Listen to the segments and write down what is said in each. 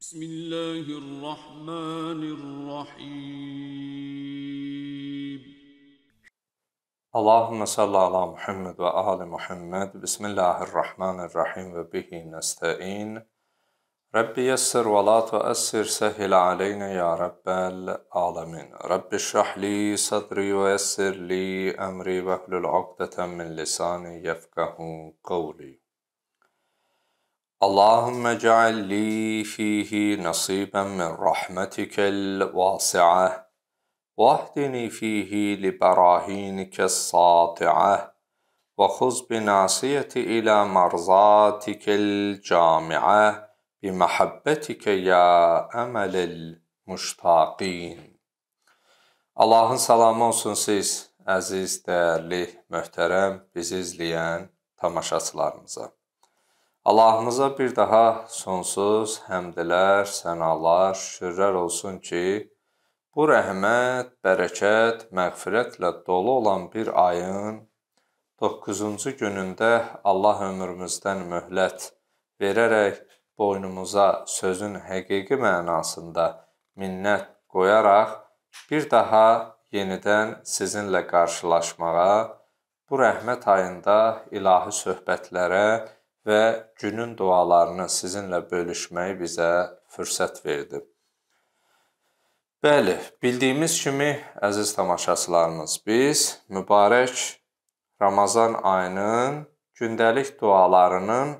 بسم الله الرحمن الرحيم اللهم صل على محمد وآل محمد بسم الله الرحمن الرحيم وبه نستعين رب يسر ولا تؤسر سهل علينا يا رب العالمين رب اشرح لي صدري ويسر لي أمري واهل العقدة من لساني يفقه قولي Allahümme cealli fihi nasiben min rahmetikel vasi'ah. واهدني فيه لبراهينك الساطعة وخذ بناصية إلى مرضاتك الجامعة بمحبتك يا أمل المشتاقين Allahın salamı olsun siz, əziz, dəyərli, möhtərəm, bizi izləyən tamaşaçılarımıza. Allahımıza bir daha sonsuz həmdlər, sənalar, şükürlər olsun ki, bu rəhmət, bərəkət, məğfirətlə dolu olan bir ayın 9-cu günündə Allah ömrümüzdən möhlət verərək boynumuza sözün həqiqi mənasında minnət qoyaraq bir daha yenidən sizinlə qarşılaşmağa, bu rəhmət ayında ilahi söhbətlərə və günün dualarını sizinlə bölüşməyi bizə fürsət verdi. Bəli, bildiyimiz kimi əziz tamaşaçılarımız, biz mübarək Ramazan ayının gündəlik dualarının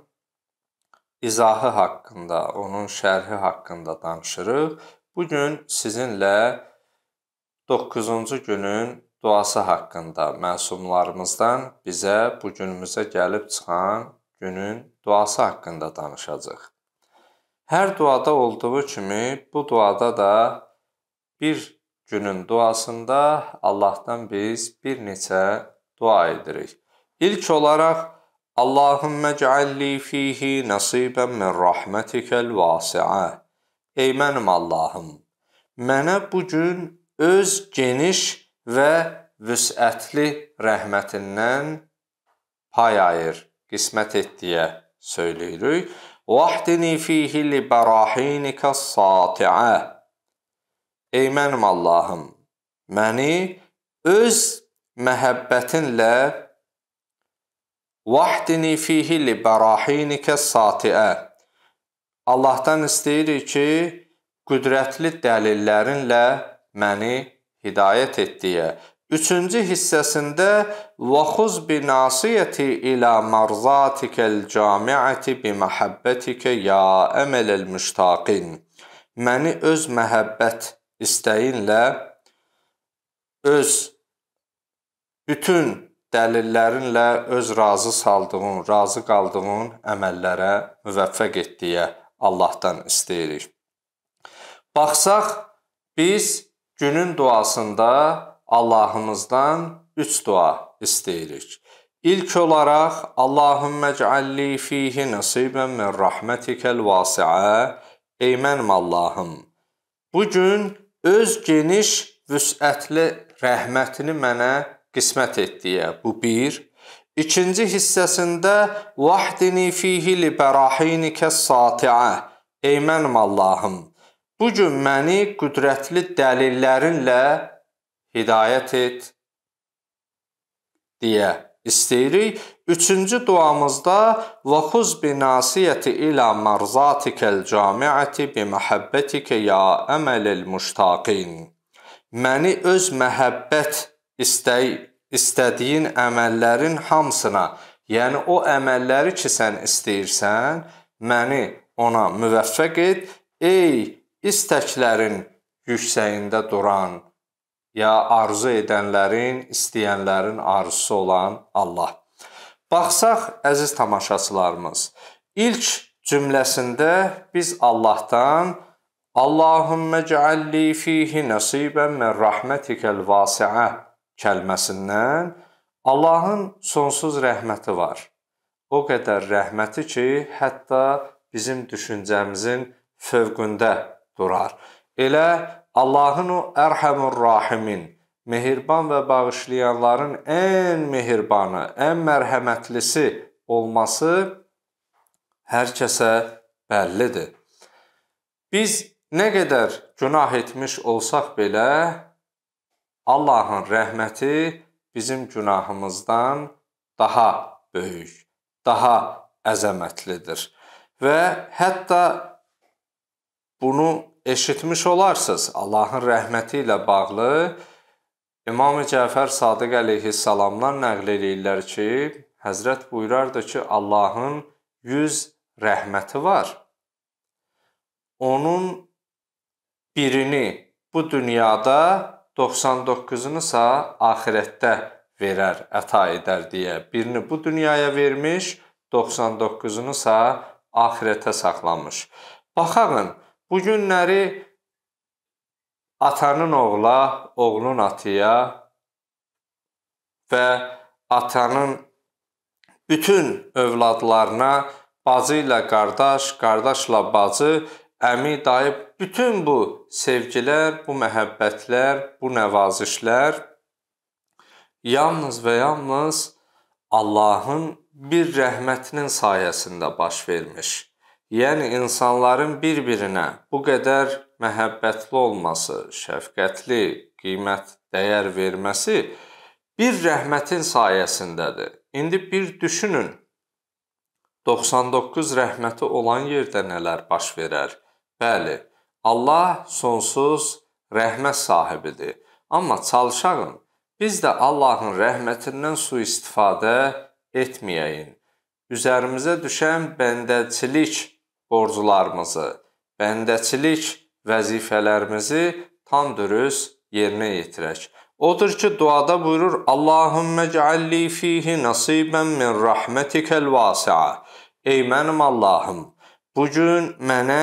izahı haqqında, onun şərhi haqqında danışırıq. Bu gün sizinlə 9-cu günün duası haqqında məsumlarımızdan bizə bu günümüzə gəlib çıxan günün duası haqqında danışacaq. Hər duada olduğu kimi bu duada da bir günün duasında Allahdan biz bir neçə dua edirik. İlk olaraq Allahümme cəalli fihi nəsibən min rəhmətikəl vasiə. Ey mənim Allahım, mənə bu gün öz geniş və vüsətli rəhmətindən pay ayır qismət et deyə söyləyirik. Vahdini fihi li barahinika sati'a. Ey mənim Allahım, məni öz məhəbbətinlə vahdini fihi li barahinika sati'a. Allahdan istəyirik ki, qüdrətli dəlillərinlə məni hidayət et deyə Üçüncü hissəsində Vəxuz binasiyyəti ilə marzatikəl camiəti bi məhəbbətikə ya əmələl müştaqin. Məni öz məhəbbət istəyinlə öz bütün dəlillərinlə öz razı saldığın, razı qaldığın əməllərə müvəffəq et deyə Allahdan istəyirik. Baxsaq biz günün duasında Allahımızdan üç dua istəyirik. İlk olaraq Allahümmə cəlli fihi nəsibən min rəhmətikəl vasiə. Ey mənim Allahım, bu gün öz geniş vüsətli rəhmətini mənə qismət et deyə. Bu bir. İkinci hissəsində vahdini fihi li barahinikəs satiə. Ey mənim Allahım, bu gün məni qüdrətli dəlillərinlə hidayət et deyə istəyirik. Üçüncü duamızda vəxuz binasiyyəti ilə marzatikəl camiəti bi məhəbbətikə ya əməlil müştaqin. Məni öz məhəbbət istəy istədiyin əməllərin hamısına, yəni o əməlləri ki sən istəyirsən, məni ona müvəffəq et. Ey istəklərin yüksəyində duran ya arzu edənlərin, istəyənlərin arzusu olan Allah. Baxsaq, əziz tamaşaçılarımız, ilk cümləsində biz Allahdan Allahümmə cəalli fihi nəsibən min rəhmətikəl vasiə kəlməsindən Allahın sonsuz rəhməti var. O qədər rəhməti ki, hətta bizim düşüncəmizin fövqündə durar. Elə Allahın o Ərhəmur Rahimin, mehriban və bağışlayanların ən mehribanı, ən mərhəmətlisi olması hər kəsə bəllidir. Biz nə qədər günah etmiş olsaq belə Allahın rəhməti bizim günahımızdan daha böyük, daha əzəmətlidir. Və hətta bunu eşitmiş olarsınız Allahın rəhməti ilə bağlı İmam Cəfər Sadıq əleyhissalamdan nəql eləyirlər ki, Həzrət buyurardı ki, Allahın 100 rəhməti var. Onun birini bu dünyada 99-unu isə axirətdə verər, əta edər deyə. Birini bu dünyaya vermiş, 99-unu isə axirətə saxlamış. Baxağın, Bu günləri atanın oğla, oğlun atıya və atanın bütün övladlarına bacı ilə qardaş, qardaşla bacı, əmi, dayı bütün bu sevgilər, bu məhəbbətlər, bu nəvazişlər yalnız və yalnız Allahın bir rəhmətinin sayəsində baş vermiş. Yəni insanların bir-birinə bu qədər məhəbbətli olması, şəfqətli, qiymət, dəyər verməsi bir rəhmətin sayəsindədir. İndi bir düşünün. 99 rəhməti olan yerdə nələr baş verər? Bəli, Allah sonsuz rəhmət sahibidir. Amma çalışağın biz də Allahın rəhmətindən sui-istifadə etməyəyin. Üzərimizə düşən bəndəçilik borclarımızı, bəndəçilik vəzifələrimizi tam dürüst yerinə yetirək. Odur ki, duada buyurur: "Allahumme cealli fihi nasiben min rahmetikel vasi'a." Ey mənim Allahım, bu gün mənə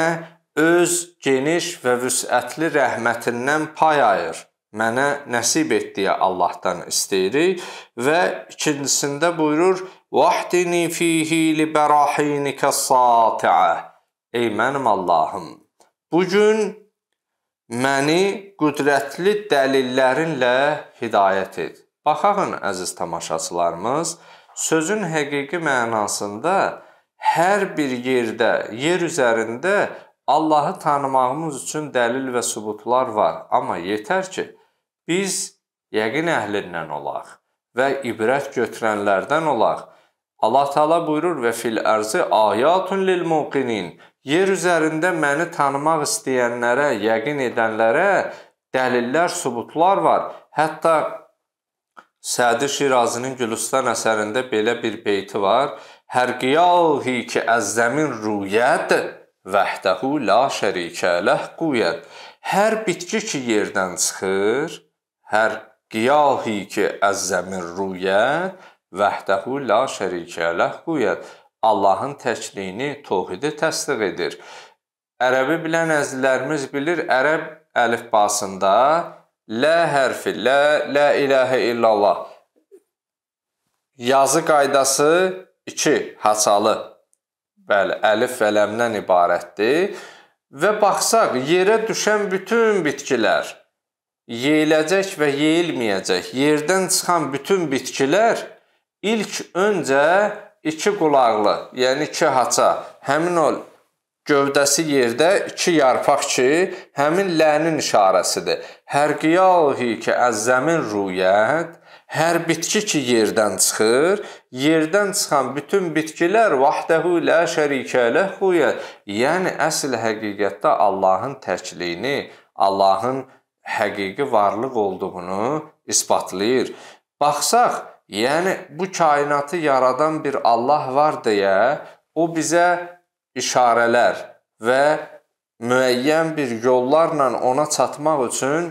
öz geniş və vüsətli rəhmətindən pay ayır mənə nəsib et deyə Allahdan istəyirik və ikincisində buyurur: "Vahdini fihi li barahinika sati'a." Ey mənim Allahım, bu gün məni qüdrətli dəlillərinlə hidayət et. Baxın əziz tamaşaçılarımız, sözün həqiqi mənasında hər bir yerdə, yer üzərində Allahı tanımağımız üçün dəlil və sübutlar var, amma yetər ki, biz yəqin əhlindən olaq və ibrət götürənlərdən olaq. Allah Taala buyurur və fil ərzi ayatun lil muqinin yer üzərində məni tanımaq istəyənlərə, yəqin edənlərə dəlillər, sübutlar var. Hətta Sədi Şirazinin Gülüstan əsərində belə bir beyti var. Hərqiyahi ki əzzəmin ruyət vəhdəhu la şərikələh quyət. Hər bitki ki yerdən çıxır, hər qiyahi ki əzzəmin ruyət vəhdəhu la şərikə ləh quyət Allahın təkliyini, tohidi təsdiq edir. Ərəbi bilən əzizlərimiz bilir, ərəb əlifbasında lə hərfi, lə, lə iləhə illallah. Yazı qaydası 2 haçalı. Bəli, əlif və ləmdən ibarətdir. Və baxsaq, yerə düşən bütün bitkilər yeyiləcək və yeyilməyəcək. Yerdən çıxan bütün bitkilər ilk öncə iki qulaqlı, yəni iki haça, həmin o gövdəsi yerdə iki yarpaq ki, həmin lənin işarəsidir. Hər qiyahi ki əzzəmin ruyət, hər bitki ki yerdən çıxır, yerdən çıxan bütün bitkilər vahdəhu la şərikə lehuyə, yəni əsl həqiqətdə Allahın təkliyini, Allahın həqiqi varlıq olduğunu isbatlayır. Baxsaq, Yəni bu kainatı yaradan bir Allah var deyə o bizə işarələr və müəyyən bir yollarla ona çatmaq üçün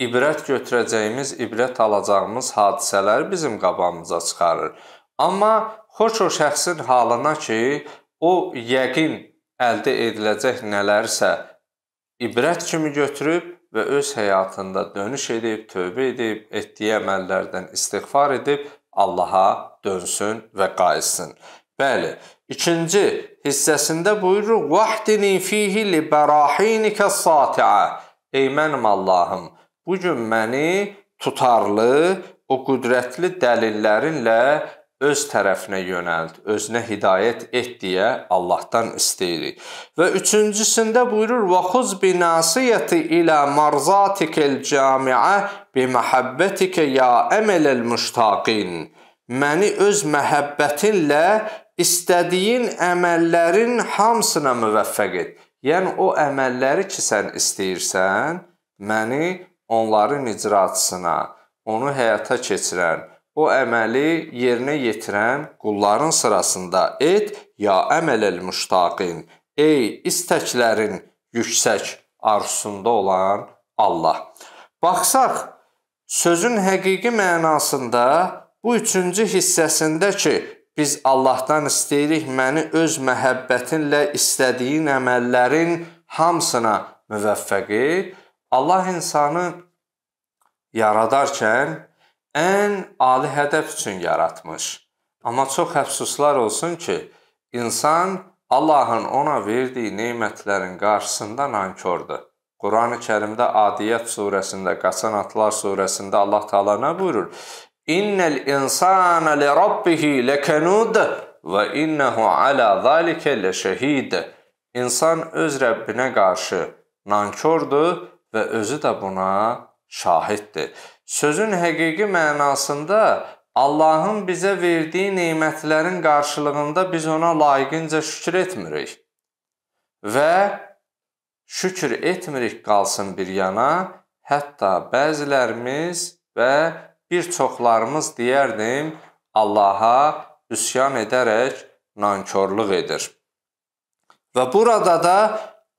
ibrət götürəcəyimiz, ibrət alacağımız hadisələri bizim qabağımıza çıxarır. Amma xoş o şəxsin halına ki, o yəqin əldə ediləcək nələrsə ibrət kimi götürüb və öz həyatında dönüş edib, tövbə edib, etdiyi əməllərdən istighfar edib Allaha dönsün və qayıtsın. Bəli, ikinci hissəsində buyurur: "Vahdini fihi li barahinika sati'a." Ey mənim Allahım, bu gün məni tutarlı, o qüdrətli dəlillərinlə öz tərəfinə yönəlt, özünə hidayət et deyə Allahdan istəyirik. Və üçüncüsündə buyurur: "Və xuz bi nasiyati ilə marzatikil cami'a bi mahabbatika ya amalal mushtaqin." Məni öz məhəbbətinlə istədiyin əməllərin hamısına müvəffəq et. Yəni o əməlləri ki sən istəyirsən, məni onların icraçısına, onu həyata keçirən o əməli yerinə yetirən qulların sırasında et ya əmələl müştaqin ey istəklərin yüksək arzusunda olan Allah. Baxsaq sözün həqiqi mənasında bu 3-cü hissəsində ki biz Allahdan istəyirik məni öz məhəbbətinlə istədiyin əməllərin hamısına müvəffəq et. Allah insanı yaradarkən ən ali hədəf üçün yaratmış. Amma çox əfsuslar olsun ki, insan Allahın ona verdiyi nemətlərin qarşısında nankordur. Qurani Kərimdə Adiyyət surəsində, Qaçan Atlar surəsində Allah Taala nə buyurur? İnnel insana li rabbihi lekanud və innehu ala zalika leşehid. İnsan öz Rəbbinə qarşı nankordur və özü də buna şahiddir. Sözün həqiqi mənasında Allahın bizə verdiyi nemətlərin qarşılığında biz ona layiqincə şükür etmirik. Və şükür etmirik qalsın bir yana, hətta bəzilərimiz və bir çoxlarımız deyərdim, Allaha üsyan edərək nankorluq edir. Və burada da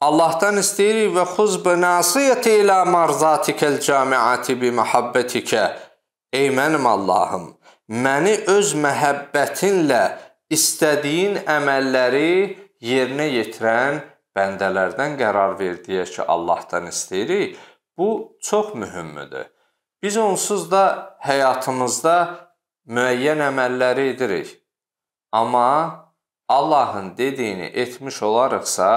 Allahdan istəyirik və xuzbə nasiyəti ilə marzatikəl camiati bi məhəbbətikə. Ey mənim Allahım, məni öz məhəbbətinlə istədiyin əməlləri yerinə yetirən bəndələrdən qərar verdiyə ki, Allahdan istəyirik. Bu çox mühümdür. Biz onsuz da həyatımızda müəyyən əməlləri edirik. Amma Allahın dediyini etmiş olarıqsa,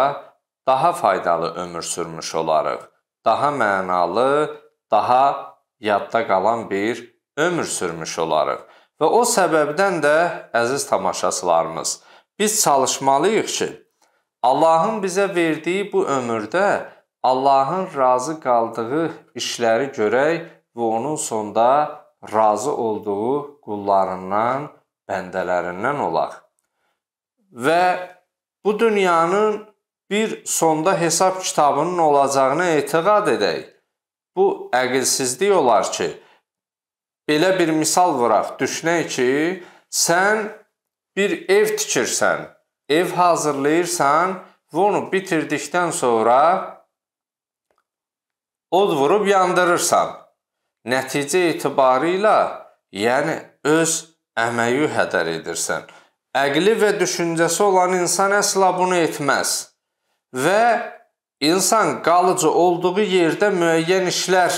daha faydalı ömür sürmüş olarıq. Daha mənalı, daha yadda qalan bir ömür sürmüş olarıq. Və o səbəbdən də əziz tamaşaçılarımız, biz çalışmalıyıq ki, Allahın bizə verdiyi bu ömürdə Allahın razı qaldığı işləri görək və onun sonda razı olduğu qullarından, bəndələrindən olaq. Və bu dünyanın bir sonda hesab kitabının olacağına etiqad edək. Bu əqilsizlik olar ki, belə bir misal vuraq, düşünək ki, sən bir ev tikirsən, ev hazırlayırsan və onu bitirdikdən sonra od vurub yandırırsan. Nəticə etibarilə, yəni öz əməyi hədər edirsən. Əqli və düşüncəsi olan insan əsla bunu etməz və insan qalıcı olduğu yerdə müəyyən işlər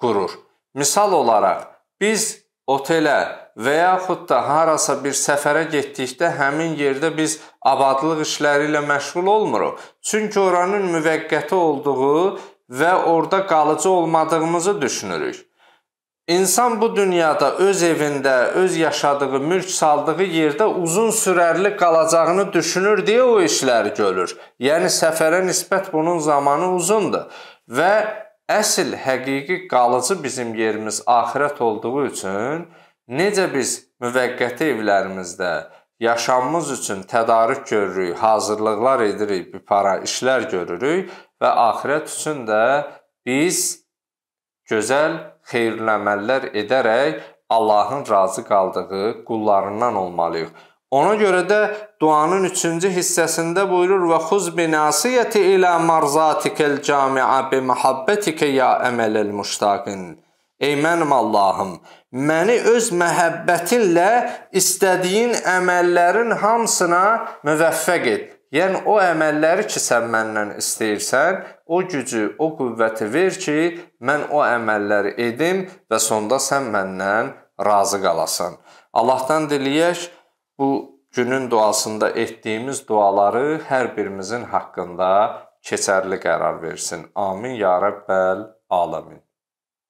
qurur. Misal olaraq, biz otelə və yaxud da harasa bir səfərə getdikdə həmin yerdə biz abadlıq işləri ilə məşğul olmuruq. Çünki oranın müvəqqəti olduğu və orada qalıcı olmadığımızı düşünürük. İnsan bu dünyada öz evində, öz yaşadığı, mülk saldığı yerdə uzun sürərli qalacağını düşünür deyə o işləri görür. Yəni səfərə nisbət bunun zamanı uzundur və əsl həqiqi qalıcı bizim yerimiz axirət olduğu üçün necə biz müvəqqəti evlərimizdə yaşamımız üçün tədarük görürük, hazırlıqlar edirik, bir para işlər görürük və axirət üçün də biz gözəl xeyirli əməllər edərək Allahın razı qaldığı qullarından olmalıyıq. Ona görə də duanın 3-cü hissəsində buyurur və xuz binasiyati ilə marzatikal cami'a bi muhabbetikə ya əməlil müştaqin. Ey mənim Allahım, məni öz məhəbbətinlə istədiyin əməllərin hamısına müvəffəq et. Yəni o əməlləri ki, sən məndən istəyirsən, o gücü, o qüvvəti ver ki, mən o əməlləri edim və sonda sən məndən razı qalasan. Allahdan diləyək bu günün duasında etdiyimiz duaları hər birimizin haqqında keçərli qərar versin. Amin ya Rəbbəl alamin.